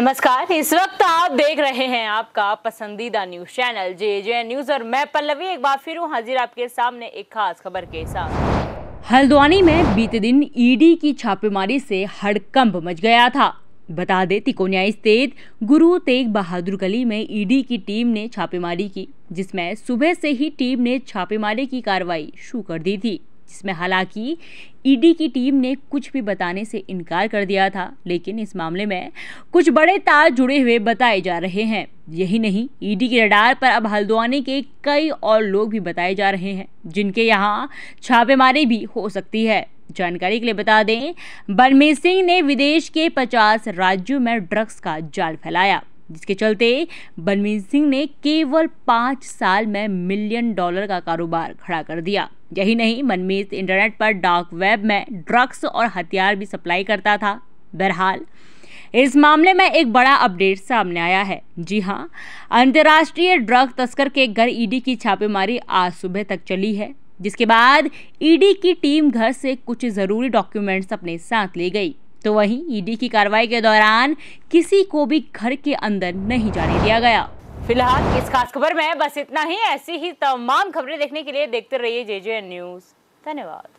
नमस्कार इस वक्त आप देख रहे हैं आपका पसंदीदा news channel J J news और मैं पल्लवी एक बार फिर हूँ हाजिर आपके सामने एक खास खबर के साथ हल्द्वानी में बीते दिन ईडी की छापेमारी से हड़कंप मच गया था बता दे तिकोनिया स्थित गुरु तेग बहादुर गली में ईडी की टीम ने छापेमारी की जिसमें सुबह से ही टीम ने छापेमारी की कार्रवाई शुरू कर दी थी जिसमें हालांकि ईडी e की टीम ने कुछ भी बताने से इनकार कर दिया था लेकिन इस मामले में कुछ बड़े तार जुड़े हुए बताए जा रहे हैं यही नहीं ईडी e के रडार पर अब हल्द्वानी के कई और लोग भी बताए जा रहे हैं जिनके यहाँ छापेमारी भी हो सकती है जानकारी के लिए बता दें बरमी सिंह ने विदेश के 50 राज्यों में ड्रग्स का जाल फैलाया जिसके चलते बनमीत सिंह ने केवल पाँच साल में मिलियन डॉलर का कारोबार खड़ा कर दिया यही नहीं मनमीत इंटरनेट पर डार्क वेब में ड्रग्स और हथियार भी सप्लाई करता था बहरहाल इस मामले में एक बड़ा अपडेट सामने आया है जी हाँ अंतर्राष्ट्रीय ड्रग तस्कर के घर ईडी की छापेमारी आज सुबह तक चली है जिसके बाद ईडी की टीम घर से कुछ ज़रूरी डॉक्यूमेंट्स अपने साथ ले गई तो वहीं ईडी की कार्रवाई के दौरान किसी को भी घर के अंदर नहीं जाने दिया गया फिलहाल इस खास खबर में बस इतना ही ऐसी ही तमाम खबरें देखने के लिए देखते रहिए जे न्यूज धन्यवाद